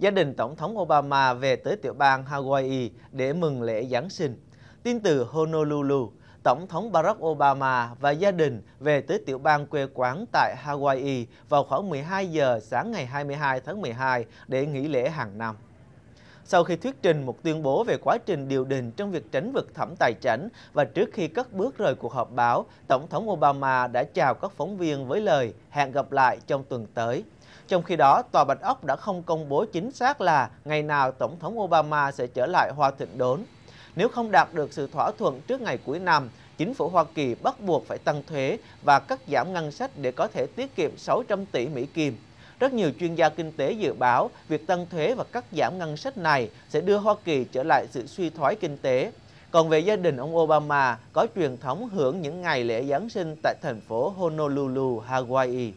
gia đình Tổng thống Obama về tới tiểu bang Hawaii để mừng lễ Giáng sinh. Tin từ Honolulu, Tổng thống Barack Obama và gia đình về tới tiểu bang quê quán tại Hawaii vào khoảng 12 giờ sáng ngày 22 tháng 12 để nghỉ lễ hàng năm sau khi thuyết trình một tuyên bố về quá trình điều đình trong việc tránh vực thẩm tài chánh và trước khi cất bước rời cuộc họp báo, Tổng thống Obama đã chào các phóng viên với lời hẹn gặp lại trong tuần tới. Trong khi đó, Tòa Bạch Ốc đã không công bố chính xác là ngày nào Tổng thống Obama sẽ trở lại Hoa Thịnh Đốn. Nếu không đạt được sự thỏa thuận trước ngày cuối năm, chính phủ Hoa Kỳ bắt buộc phải tăng thuế và cắt giảm ngân sách để có thể tiết kiệm 600 tỷ Mỹ Kim. Rất nhiều chuyên gia kinh tế dự báo việc tăng thuế và cắt giảm ngân sách này sẽ đưa Hoa Kỳ trở lại sự suy thoái kinh tế. Còn về gia đình ông Obama có truyền thống hưởng những ngày lễ Giáng sinh tại thành phố Honolulu, Hawaii.